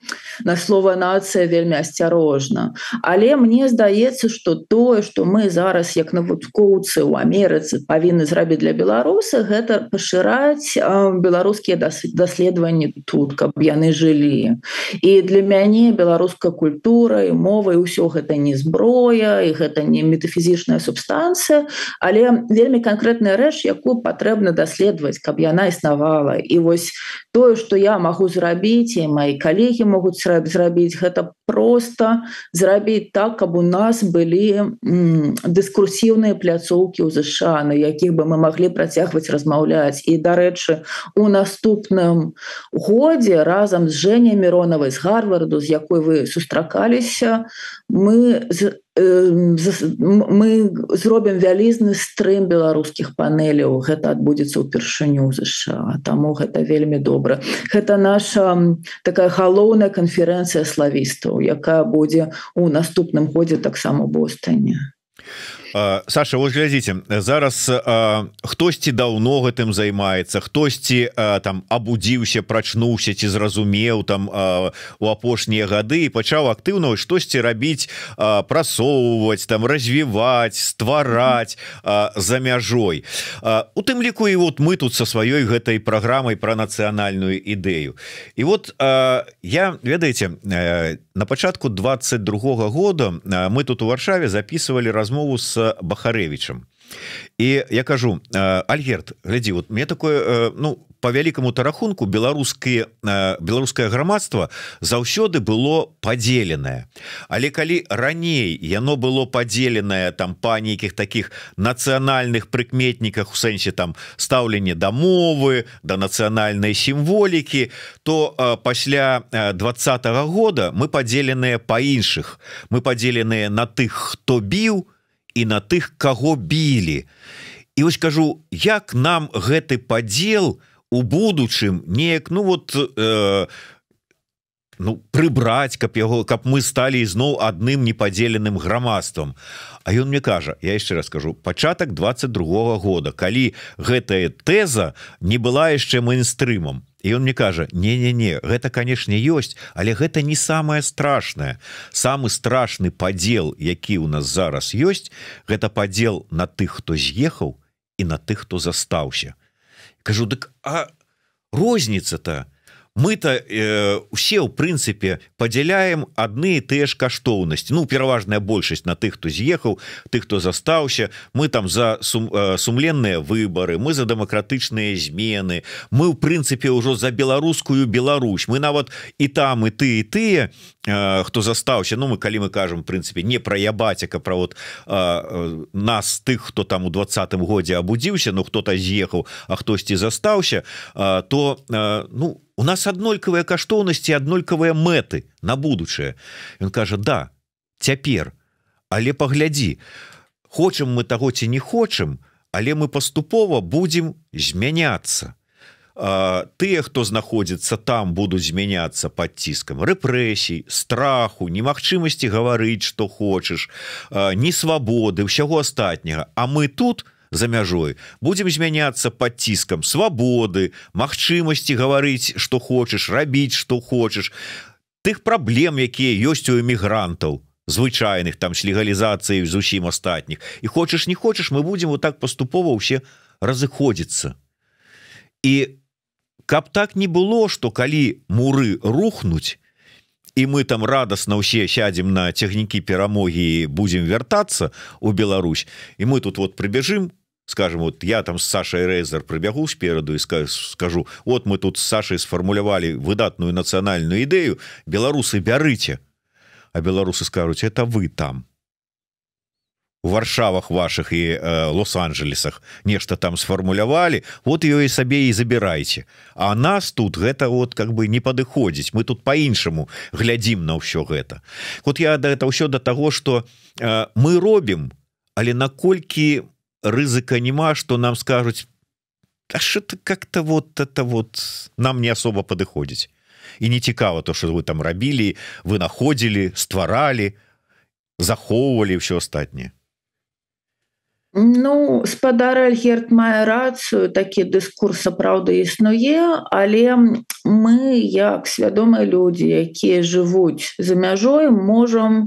на слово нация вельмі осцярожно але мне здаецца что тое что мы зараз як навуткоўцы у Аерыцы повінны зрабіць для беларуса гэта пошырать беларускія даследаванні тут каб яны жили и для мяне беларус беларуска культура і мовай ўсё гэта не зброя і гэта не метафізічная субстанцыя але вельмі канкрэтная рэч якую патрэбна даследаваць каб яна існавала і вось тое что я магу зрабіць і мои калегі могуць зрабіць гэта просто зрабіць так, каб у нас былі дыскурсіўныя пляцоўкі ў ЗША, на якіх бы мы маглі працягваць размаўляць. І дарэчы, у наступным годзе разам з Жэнняй Міронавай з Гарварду, з якой вы сустракаліся, мы мы зробім вялізны стрым беларускіх панеляў гэта адбудзецца ўпершыню ЗША таму гэта вельмі добра гэта наша такая галоўная канферэнцыя славістаў якая будзе у наступным годзе таксама бостане у Э, Саша вось глядзіце зараз э, хтосьці даўно гэтым займаецца хтосьці э, там абудзіўся прачнуўся ці зразумеў там у апошнія гады і пачаў актыўна штосьці рабіць прасоўваць там развіваць ствараць за мяжой у тым ліку і вот мы тут со сваёй гэтай праграмай про нацыянальную ідэю і вот я ведаеце на пачатку 22 -го года мы тут у аршаве записывали размову с з'яўляецца бахарэвічам і я кажу «Э, Альгерт глядзі вот мне такое э, ну по вялікаму тарахунку беларускі э, беларускае грамадства заўсёды было подзеленае але калі раней яно было подзеленае там па нейкіх таких нацыянальных прыкметніках у сэнсе там стаўленне да мовы да нацыянальнай сімволікі то пасля двадца -го года мы подзеленыя па іншых мы подзеленыя на тых хто біў то і на тых каго білі і вось кажу як нам гэты падзел у будучым неяк ну вот э, ну прыбраць каб яго каб мы сталі ізноў адным непадзеленым грамадствам А ён мне кажа я яшчэ раскажу пачатак 22 -го года калі гэтая тэза не была яшчэ мейнстрымам і он мне кажа не не не гэта канешне ёсць але гэта не самое страшное самы страшны падзел які у нас зараз ёсць гэта падзел на тых хто з'ехаў і на тых хто застаўся кажу дык а розніца то а мы-то э, усе у прынцыпе падзяляем адны і тыя ж каштоўнасці Ну пераважная большасць на тых хто з'ехаў ты хто застаўся мы там за сум, э, сумленныя выбары мы за дэмакратычныя змены мы у прынцыпе ўжо за беларускую Беларусь мы нават і там і ты і тыя хто э, застаўся Ну мы калі мы кажам прынцыпе не пра я бацяка пра вот а, э, а, э, нас тых хто там у двадцатым годзе абудзіўся ну хто-то з'ехаў а хтосьці застаўся а, то а, ну у нас аднолькавыя каштоўнасці аднолькавыя мэты на будучае ён кажа да цяпер але паглядзі хочам мы таго ці не хочам але мы паступова будзем змяняцца то тыя хто знаходзіцца там будуць змяняцца пад ціскам рэпрэсій страху немагчымасці гаварыць што хочаш несвабоды ўсяго астатняга А мы тут за мяжой будзем змяняцца пад ціскам свабоды магчымасці гаварыць што хочаш рабіць што хочаш тых праблем якія ёсць у эмігрантаў звычайных там с легалізацыяй зусім астатніх і хочаш не хочаш мы будзем вот так паступова ўсе разыходзіцца і у каб так не было что калі муры рухнуть і мы там радостно усе сядзем на цягнікі перамогі будем вяртацца у Беларусь і мы тут вот прибяжым скажем вот я там с Сашай рейзер прыбягу спераду и скажу вот мы тут Сашай сфармулявалі выдатную нацыянальную ідэю беларусы бярыце а беларусы скажуць это вы там то варшавах ваших и э, лос-анджелесах нешта там сфармулявалі вот ее и сабе і забирайте а нас тут гэта вот как бы не падыходзіць мы тут по-іншаму глядзім на ўсё гэта вот я да это ўсё до того что э, мы робім але наколькі рызыка няма что нам скажуць это как-то вот это вот нам не особо падыходзіць і не цікава то что вы там рабілі вы находзілі стваралі, захоўвалі ўсё астатняе Ну спадар Альгерт мае рацыю такі дыскурс сапраўды існуе, але мы як свядомыя людзі, якія жывуць за мяжой можам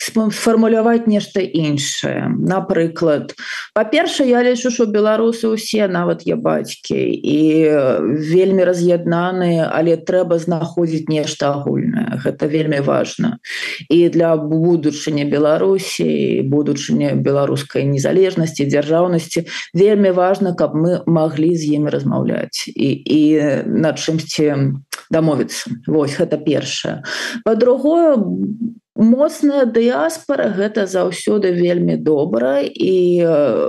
сфармуляваць нешта іншае напрыклад па-перша я лічу що беларусы усе нават я бацькі і э, вельмі раз'яднаныя але трэба знаходзіць нешта агульнае гэта вельмі важна і для будучыня беларусі будучыня беларускай незалежнасці дзяржаўнасці вельмі важна каб мы маглі з імі размаўляць і і на чымсьці дамовіцца вось гэта першае па-другое Моцная дыяспара гэта заўсёды вельмі добра і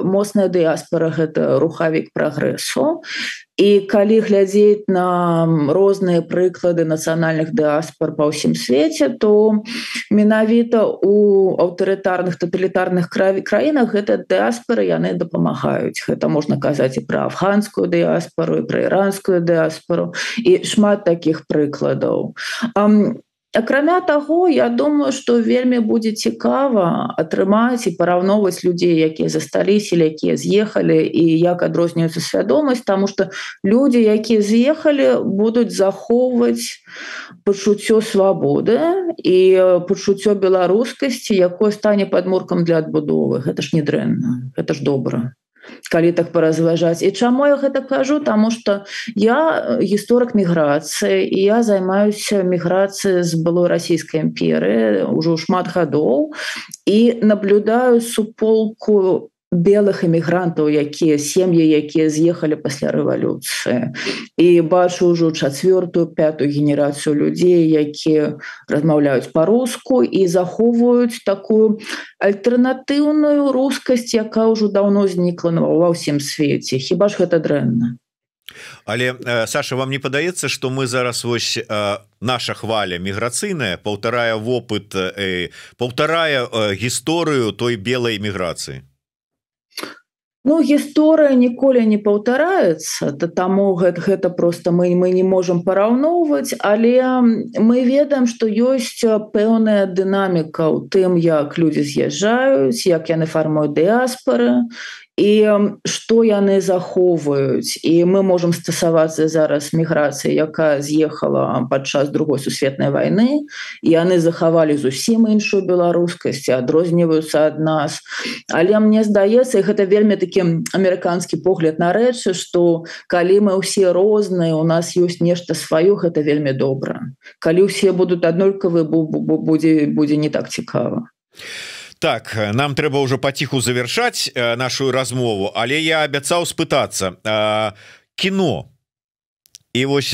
моцная дыяспара гэта рухавік прагрэсу. І калі глядзець на розныя прыклады нацыянальных дыаспор па ўсім свеце, то менавіта у аўтарытарных тоталітарных краінах гэта дыаспоры яны дапамагаюць. Гэта можна казаць і пра афганскую дыаспору і пра іранскую дыаспору і шмат такіх прыкладаў акрамя таго я думаю что вельмі будзе цікава атрымаць і параўноваць людзей якія засталіся якія з'ехалі і як адрозніваюцца свядомасць тому что люди якія з'ехалі будуць захоўваць пачуццё свабоды і пачуццё беларускасці якое стане падмуркам для адбудовы гэта ж не дрэнна это ж добра калі так паразважаць і чаму я гэта кажу тому что я э, гісторык міграцыі і я займаюся міграцыі з былой расійскай імперы ўжо шмат гадоў і наблюдаю суполку белых эмігрантаў якія сем'і якія з'ехалі пасля рэвалюцыі і бачу ўжо чацвёртую пятую генерацыю людзей якія размаўляюць па-руску і захоўваюць такую альтэрнатыўную рускасць якая ўжо даўно знікла на ва ўсім свеце хіба ж гэта дрэнна але э, Саша вам не падаецца што мы зараз вось у э, наша хваля міграцыйная паўтарае вопыт э, паўтарае э, гісторыю той белай эміграцыі Ну, гісторыя ніколі не паўтараецца таму гэт, гэта просто мы мы не можемм параўноўваць але мы ведаем што ёсць пэўная дынаміка ў тым як людзі з'язджаюць як яны фармуюць дыаспоры і што яны захоўваюць і мы можемм стасавацца зараз міграцыі якая з'ехала падчас другой сусветнай войны і яны захавалі зусім іншую беларускасць адрозніваюцца ад нас але мне здаецца гэта вельмі такі амерыканскі погляд на рэчы што калі мы ўсе розныя у нас ёсць нешта сваё гэта вельмі добра калі ўсе будуць аднолькавы будзе будзе не так цікава а так э, нам трэба уже потиху завершать э, нашу размову але я абяцаў спытаться кино і вось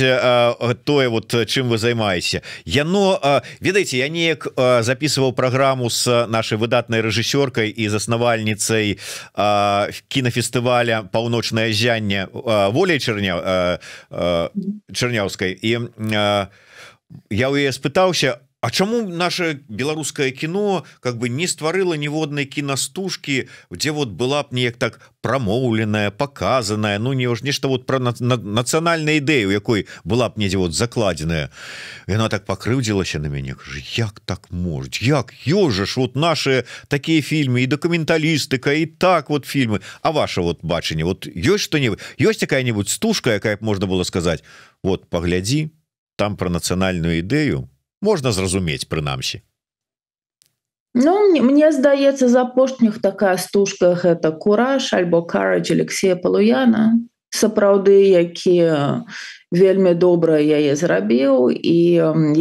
тое вот э, чым вы займаете яно ведаеце я неяк записываў программу с нашей выдатной режисёркой и заснавальніцей кінофестываля паўночное зянне волей черня чернявской и я у спытаўся А чаму наше беларускае кіно как бы не стварыла ніводнай кінастужкі дзе вот была б неяк так прамоўленая показаная Ну не ж нешта вот про нацыянальную ідэю якой была б недзе вот закладзеная яна так пакрыўдзілася на мяне як так можуць як ёжаш вот наши такія фільмы і дакументалістыка і так вот фільмы А ваше вот бачанне вот ёсць что-небудзь ёсць какая-нибудь стужка якая б можна было сказать вот паглядзі там про нацыянальную ідэю то можна зразумець прынамсі Ну мне, мне здаецца з апошніх такая стужка гэта кураж альбо караж Алексея палуяна сапраўды якія вельмі добра яе зрабіў і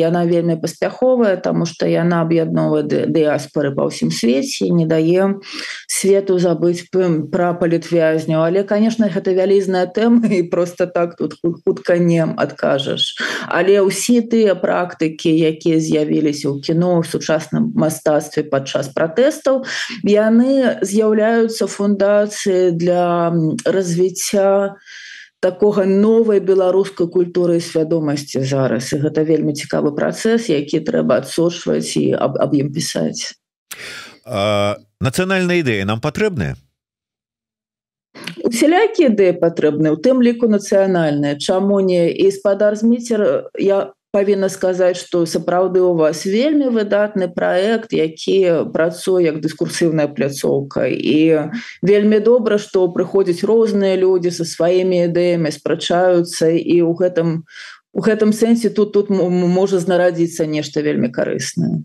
яна вельмі паспяховая тому что яна аб'ядноа дыаспоры па ўсім свеце не дае свету забыць пра палітвязню але конечно гэта вялізная тэма і просто так тут хутка нем адкажаш але ўсе тыя практыкі якія з'явіліся ў кіно ў сучасным мастацтве падчас пратэстаў яны з'яўляюцца фундацыі для развіцця на такога новай беларускай культуры свядомасці зараз і гэта вельмі цікавы працэс які трэба адсочваць і аб, аб ім пісаць нацыянальная ідэя нам патрэбная усялякі ідэі патрэбны у тым ліку нацыянальная чаму не і спадар зміцер я у павінна сказаць что сапраўды у вас вельмі выдатны проект які працуе як дыскурсыўная пляцоўка і вельмі добра что прыходзяць розныя люди со сваімі ідэями спрачаются і у гэтым у гэтым сэнсе тут тут можа знарадзіцца нешта вельмі карыснае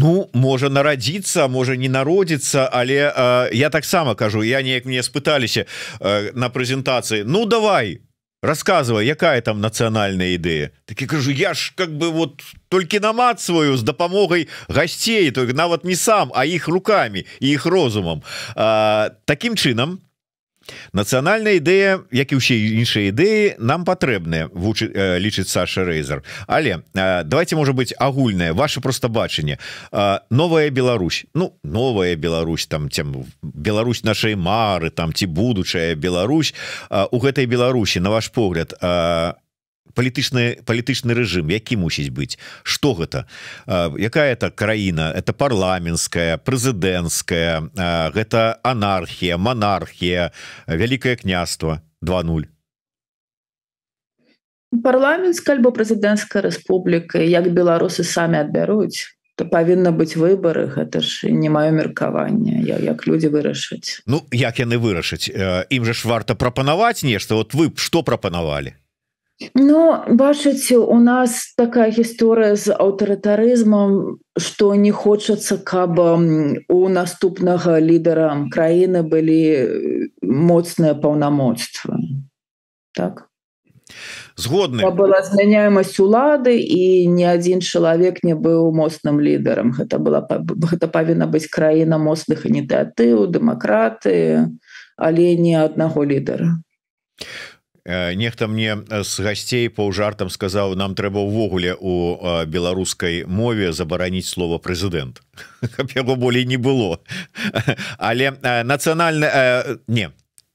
Ну можа нарадзіцца можа не народзіцца але э, я таксама кажу я неяк мне спыталіся э, на прэзентацыі Ну давай у рассказывай якая там нацыянальная ідэя такі кажу я ж как бы вот только намацваю з дапамогай гасцей то нават не сам а іх руками і іх розумам а, таким чынам то Нацыянальная ідэя як і ўсе іншыя ідэі нам патрэбныя вучы э, лічыць Саша рэйзер але э, давайте можа быць агульнае ваше просто бачанне э, новая Беларусь Ну новая Беларусь там тем Беларусь нашай мары там ці будучая Беларусь у гэтай Беларусі на ваш погляд палітычны палітычны рэжым які мусіць быць что гэта якая это краіна это парламенская прэзідэнцкая гэта анархія манархія вялікае княства 20 парламенская альбо прэзідэнцкая рэспубліка як беларусы самі адбяруць то павінна быць выбары гэта ж не маё меркаванне як, як людзі вырашаць Ну як яны вырашаць э, ім жа ж варта прапанаваць нешта вот вы б што прапанавалі Ну бачыце у нас такая гісторыя з аўтарытарызмам што не хочацца каб у наступнага лідара краіны былі моцныя паўнамоцтвы так згодна была змяняемасць улады і ні адзін чалавек не быў моцным лідарам гэта была гэта павінна быць краіна моцных ініцыятыў дэмакраты але не аднаго лідара а Э, нехта мне э, с гасцей паўжартам сказаў нам трэба ўвогуле у э, беларускай мове забараніць слово прэзідэнт яго болей не было але нацыянальна не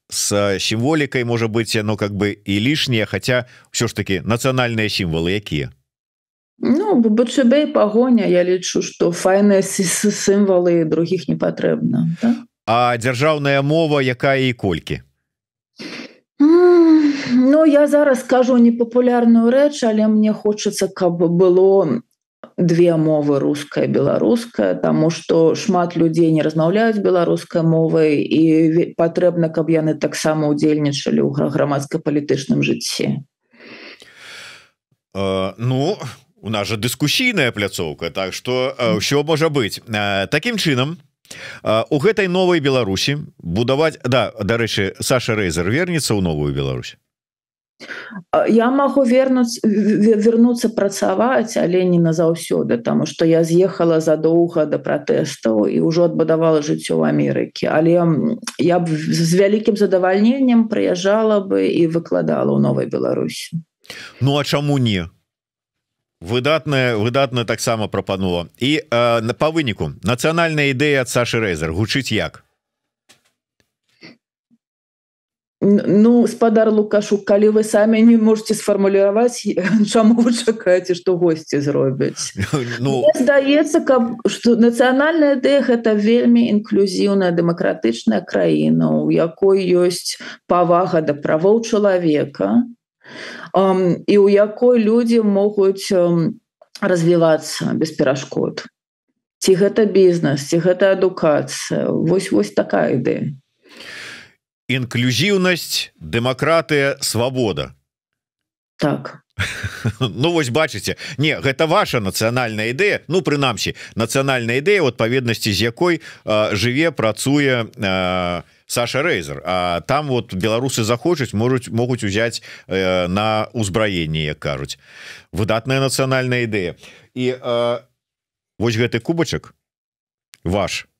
с сімволікай можа быць яно как бы і лішняе Хаця ўсё ж таки нацыянальныя сімвалы якія Ну БЧБ пагоня я лічу что файна сімвалы других не патрэбна так? А дзяржаўная мова якая і колькі Ну mm. Ну я зараз кажу непапулярную рэч, але мне хочацца, каб было две мовы руская беларуская таму што шмат людзей не размаўляюць беларускай мовай і патрэбна каб яны таксама ўдзельнічалі ў грамадска-палітычным жыцці э, ну у нас жа дыскусійная пляцоўка так што ўсё э, можа быць э, такім чынам э, у э, гэтай новай беларусі будаваць да дарэчы Саша рэйзер вернецца ў новую Беларусь Я магу вернуцца працаваць, але не назаўсёды, таму што я з'ехала задоўга да пратэстаў і ўжо адбудавала жыццё ў Амерыкі. Але я б з вялікім задавальненнем прыязджала бы і выкладала ў новай Беларусі. Ну а чаму не? выдатная выдатна таксама прапанова і э, на па выніку нацыянальная ідэя ад Сашы рэзер гучыць як ну спадар лукашу калі вы самі не можете сфармуляваць вы чакаце что госці зробяць ну... ну. здаецца каб что нацыянальная ідэя гэта вельмі інклюзіўная дэмакратычная краіна у якой ёсць павага да правоў чалавека um, і у якой людзі могуць um, развівацца без перашкод ці гэта бізнес ці гэта адукацыя вось вось такая ідэя інклюзіўнасць дэмакратыя свабода так Ну вось бачыце не гэта ваша нацыянальная ідэя ну прынамсі нацыянальная ідэя ў адпаведнасці з якой э, жыве працуе э, Саша рэйзер А там вот беларусы захочуць можуць могуць узяць э, на ўзбраенне як кажуць выдатная нацыянальная ідэя і э, вось гэты кубачак ваш то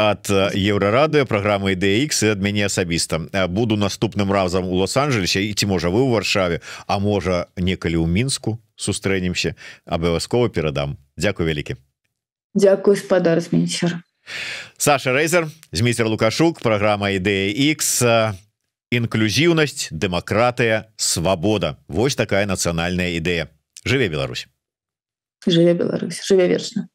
ад еўрарадыо праграмы ідэX і ад мяне асабіста буду наступным разам у лос-анджелесе і ці можа вы ў варшаве а можа некалі ў мінску сустрэнемся абавязкова перадам Дякую вялікі Дякую спадар міністр Саша рэйзер міцер лукашук праграма ідэX а інклюзіўнасць дэмакратыя свабода Вось такая нацыянальная ідэя жыве Беларусь жыве Беларусь жыве вечна